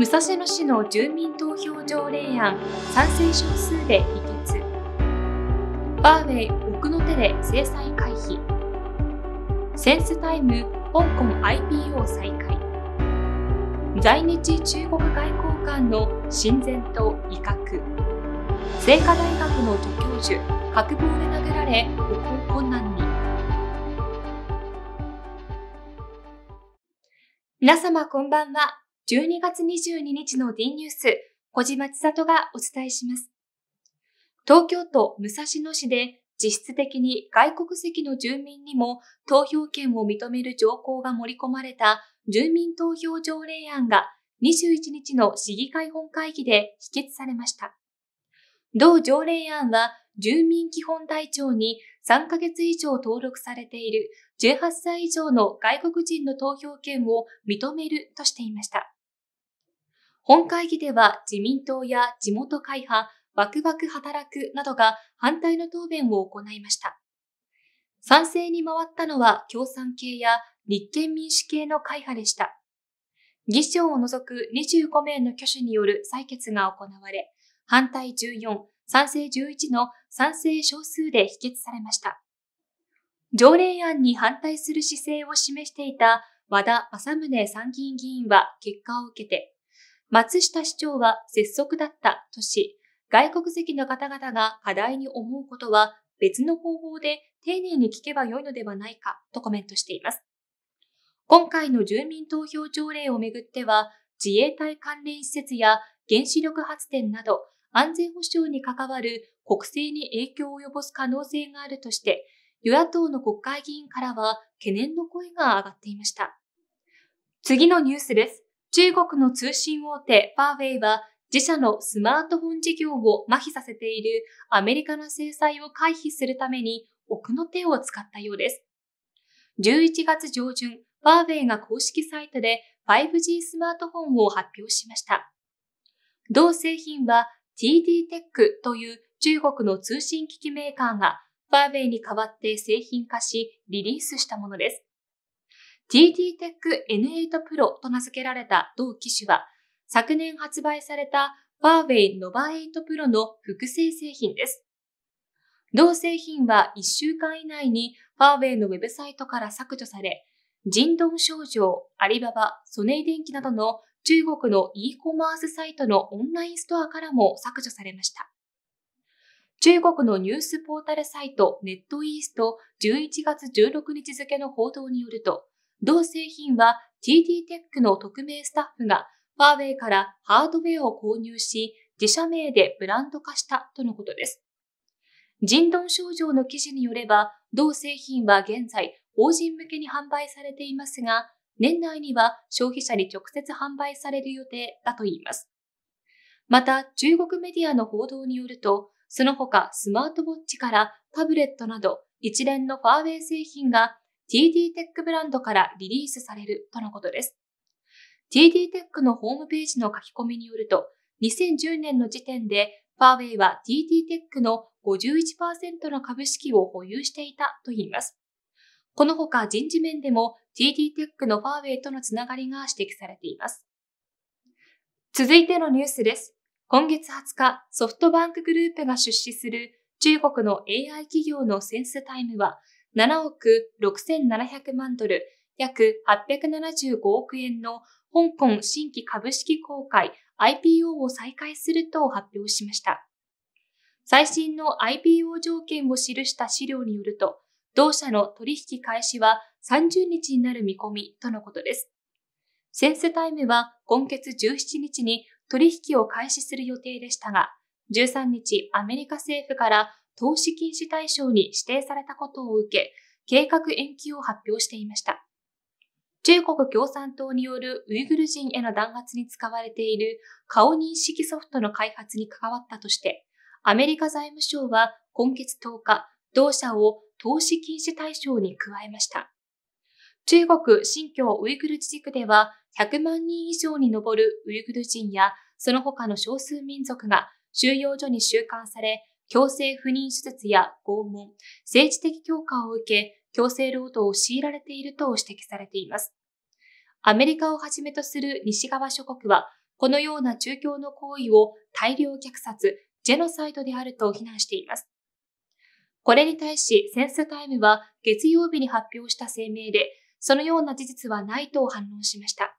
武蔵野市の住民投票条例案賛成少数で否決バーウェイ奥の手で制裁回避センスタイム香港 IPO 再開在日中国外交官の親善と威嚇清華大学の助教授白棒で殴られ歩行困難に皆様こんばんは12月22日の D ニュース、小島千里がお伝えします。東京都武蔵野市で実質的に外国籍の住民にも投票権を認める条項が盛り込まれた住民投票条例案が21日の市議会本会議で否決されました。同条例案は住民基本台帳に3ヶ月以上登録されている18歳以上の外国人の投票権を認めるとしていました。本会議では自民党や地元会派、バクバク働くなどが反対の答弁を行いました。賛成に回ったのは共産系や立憲民主系の会派でした。議長を除く25名の挙手による採決が行われ、反対14、賛成11の賛成少数で否決されました。条例案に反対する姿勢を示していた和田政宗参議院議員は結果を受けて、松下市長は拙速だったとし、外国籍の方々が課題に思うことは別の方法で丁寧に聞けばよいのではないかとコメントしています。今回の住民投票条例をめぐっては、自衛隊関連施設や原子力発電など安全保障に関わる国政に影響を及ぼす可能性があるとして、与野党の国会議員からは懸念の声が上がっていました。次のニュースです。中国の通信大手ファーウェイは自社のスマートフォン事業を麻痺させているアメリカの制裁を回避するために奥の手を使ったようです。11月上旬、ファーウェイが公式サイトで 5G スマートフォンを発表しました。同製品は TD テックという中国の通信機器メーカーがファーウェイに代わって製品化しリリースしたものです。GT e c h N8 Pro と名付けられた同機種は、昨年発売されたファーウェイ Nova8 Pro の複製製品です。同製品は1週間以内にファーウェイのウェブサイトから削除され、人道症状、アリババ、ソネイ電機などの中国の e コマースサイトのオンラインストアからも削除されました。中国のニュースポータルサイトネットイースト11月16日付の報道によると、同製品は t t テックの匿名スタッフがファーウェイからハードウェアを購入し、自社名でブランド化したとのことです。人道症状の記事によれば、同製品は現在、法人向けに販売されていますが、年内には消費者に直接販売される予定だといいます。また、中国メディアの報道によると、その他スマートウォッチからタブレットなど一連のファーウェイ製品が TD テックブランドからリリースされるとのことです。TD テックのホームページの書き込みによると、2010年の時点でファーウェイは TD テックの51%の株式を保有していたといいます。このほか人事面でも TD テックのファーウェイとのつながりが指摘されています。続いてのニュースです。今月20日、ソフトバンクグループが出資する中国の AI 企業のセンスタイムは7億6700万ドル、約875億円の香港新規株式公開 IPO を再開すると発表しました。最新の IPO 条件を記した資料によると、同社の取引開始は30日になる見込みとのことです。センスタイムは今月17日に取引を開始する予定でしたが、13日アメリカ政府から投資禁止対象に指定されたことを受け、計画延期を発表していました。中国共産党によるウイグル人への弾圧に使われている顔認識ソフトの開発に関わったとして、アメリカ財務省は今月10日、同社を投資禁止対象に加えました。中国新疆ウイグル自治区では100万人以上に上るウイグル人やその他の少数民族が収容所に収監され強制不妊手術や拷問、政治的強化を受け、強制労働を強いられていると指摘されています。アメリカをはじめとする西側諸国は、このような中共の行為を大量虐殺、ジェノサイドであると非難しています。これに対し、センスタイムは月曜日に発表した声明で、そのような事実はないと反論しました。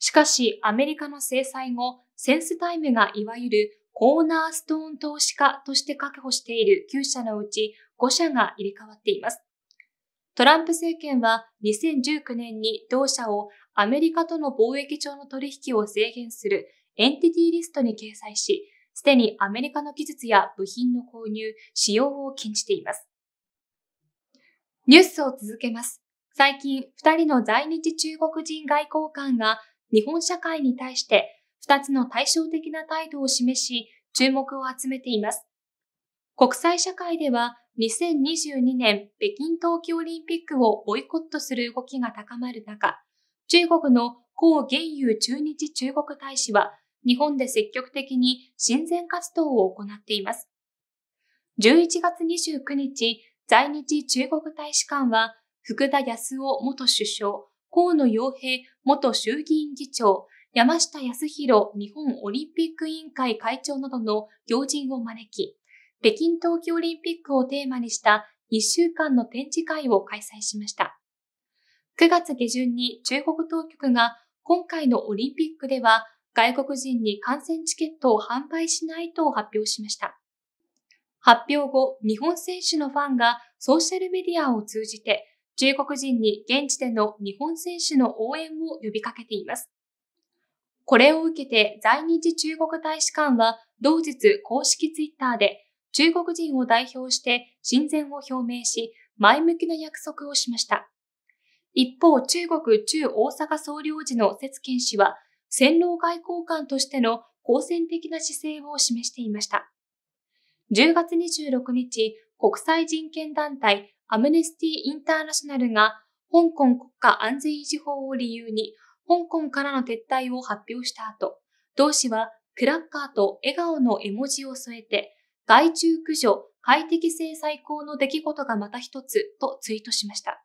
しかし、アメリカの制裁後、センスタイムがいわゆるコーナーストーン投資家として確保している9社のうち5社が入れ替わっています。トランプ政権は2019年に同社をアメリカとの貿易上の取引を制限するエンティティリストに掲載し、すでにアメリカの技術や部品の購入、使用を禁じています。ニュースを続けます。最近、2人の在日中国人外交官が日本社会に対して2つの対照的な態度を示し、注目を集めています。国際社会では2022年北京冬季オリンピックをボイコットする動きが高まる中、中国の高原油駐日中国大使は日本で積極的に親善活動を行っています。11月29日、在日中国大使館は福田康夫元首相、河野洋平元衆議院議長、山下康弘日本オリンピック委員会会長などの行人を招き、北京冬季オリンピックをテーマにした1週間の展示会を開催しました。9月下旬に中国当局が今回のオリンピックでは外国人に観戦チケットを販売しないと発表しました。発表後、日本選手のファンがソーシャルメディアを通じて中国人に現地での日本選手の応援を呼びかけています。これを受けて在日中国大使館は同日公式ツイッターで中国人を代表して親善を表明し前向きな約束をしました。一方、中国中大阪総領事の節健氏は戦狼外交官としての好戦的な姿勢を示していました。10月26日、国際人権団体アムネスティ・インターナショナルが香港国家安全維持法を理由に香港からの撤退を発表した後、同氏はクラッカーと笑顔の絵文字を添えて、害虫駆除、快適性最高の出来事がまた一つとツイートしました。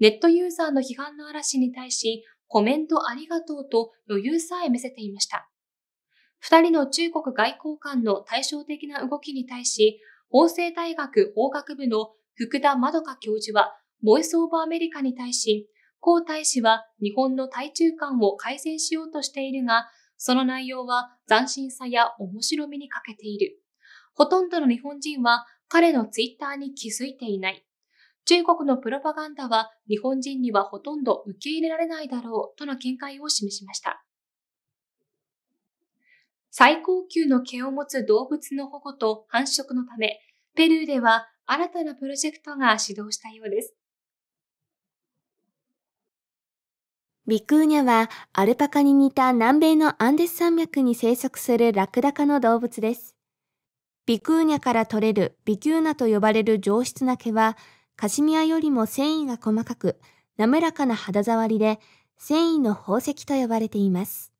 ネットユーザーの批判の嵐に対し、コメントありがとうと余裕さえ見せていました。二人の中国外交官の対照的な動きに対し、法政大学法学部の福田まどか教授は、ボイスオーバーアメリカに対し、孔大使は日本の対中観を改善しようとしているが、その内容は斬新さや面白みに欠けている。ほとんどの日本人は彼のツイッターに気づいていない。中国のプロパガンダは日本人にはほとんど受け入れられないだろうとの見解を示しました。最高級の毛を持つ動物の保護と繁殖のため、ペルーでは新たなプロジェクトが始動したようです。ビクーニャはアルパカに似た南米のアンデス山脈に生息するラクダ科の動物です。ビクーニャから取れるビキューナと呼ばれる上質な毛は、カシミアよりも繊維が細かく、滑らかな肌触りで、繊維の宝石と呼ばれています。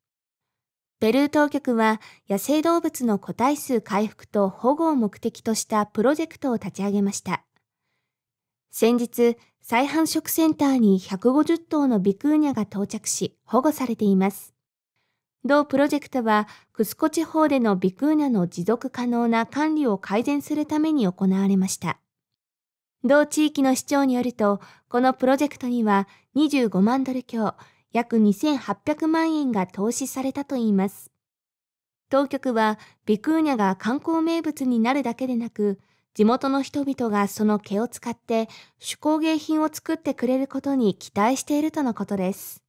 ペルー当局は野生動物の個体数回復と保護を目的としたプロジェクトを立ち上げました。先日、再繁殖センターに150頭のビクーニャが到着し保護されています。同プロジェクトは、クスコ地方でのビクーニャの持続可能な管理を改善するために行われました。同地域の市長によると、このプロジェクトには25万ドル強、約2800万円が投資されたといいます。当局は、ビクーニャが観光名物になるだけでなく、地元の人々がその毛を使って手工芸品を作ってくれることに期待しているとのことです。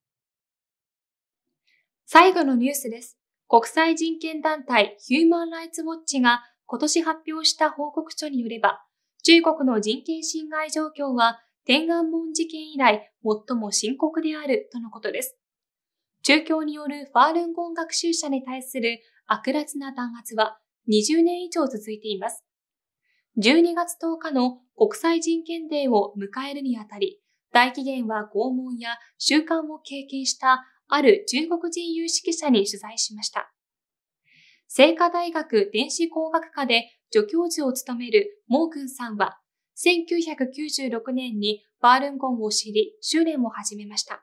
最後のニュースです。国際人権団体ヒューマン・ライツ・ウォッチが今年発表した報告書によれば、中国の人権侵害状況は天安門事件以来最も深刻であるとのことです。中共によるファールンゴン学習者に対する悪辣な弾圧は20年以上続いています。12月10日の国際人権デーを迎えるにあたり、大紀元は拷問や習慣を経験したある中国人有識者に取材しました。聖火大学電子工学科で助教授を務めるモーグンさんは、1996年にバールンゴンを知り、修練を始めました。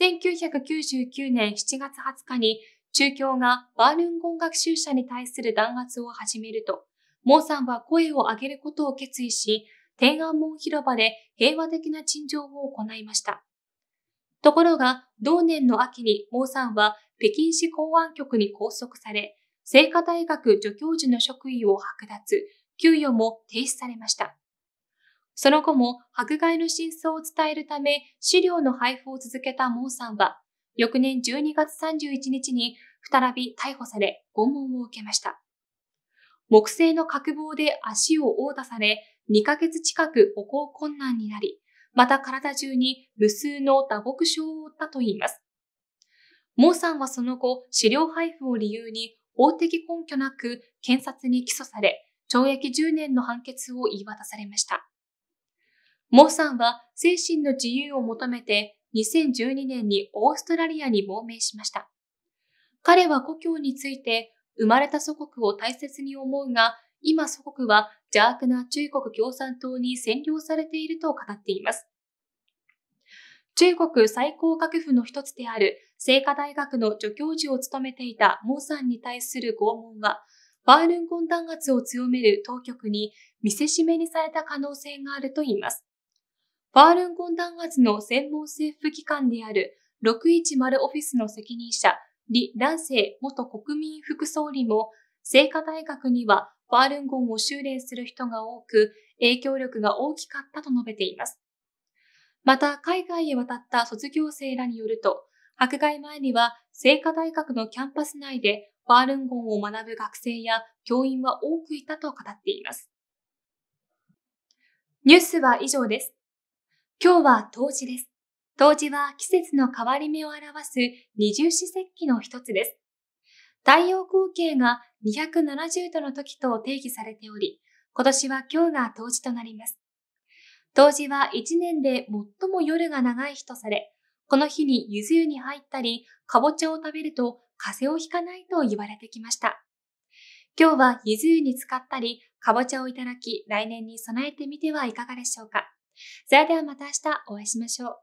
1999年7月20日に、中共がバールンゴン学習者に対する弾圧を始めると、モーさんは声を上げることを決意し、天安門広場で平和的な陳情を行いました。ところが、同年の秋にモーさんは北京市公安局に拘束され、聖火大学助教授の職位を剥奪、給与も停止されました。その後も迫害の真相を伝えるため資料の配布を続けたモーさんは、翌年12月31日に再び逮捕され、拷問を受けました。木製の角棒で足を殴打され、2ヶ月近く歩行困難になり、また体中に無数の打撲傷を負ったといいます。モーさんはその後、資料配布を理由に法的根拠なく検察に起訴され、懲役10年の判決を言い渡されました。モーさんは精神の自由を求めて2012年にオーストラリアに亡命しました。彼は故郷について生まれた祖国を大切に思うが、今祖国は邪悪な中国共産党に占領されていると語っています。中国最高学府の一つである清華大学の助教授を務めていた毛さんに対する拷問は、ファールンゴン弾圧を強める当局に見せしめにされた可能性があるといいます。ファールンゴン弾圧の専門政府機関である610オフィスの責任者、李蘭生元国民副総理も、聖火大学にはファールンゴンを修練する人が多く、影響力が大きかったと述べています。また、海外へ渡った卒業生らによると、迫害前には聖火大学のキャンパス内でファールンゴンを学ぶ学生や教員は多くいたと語っています。ニュースは以上です。今日は当時です。冬至は季節の変わり目を表す二重四節気の一つです。太陽光景が270度の時と定義されており、今年は今日が冬至となります。冬至は1年で最も夜が長い日とされ、この日にゆず湯に入ったり、かぼちゃを食べると風邪をひかないと言われてきました。今日はゆず湯に使ったり、かぼちゃをいただき、来年に備えてみてはいかがでしょうか。それではまた明日お会いしましょう。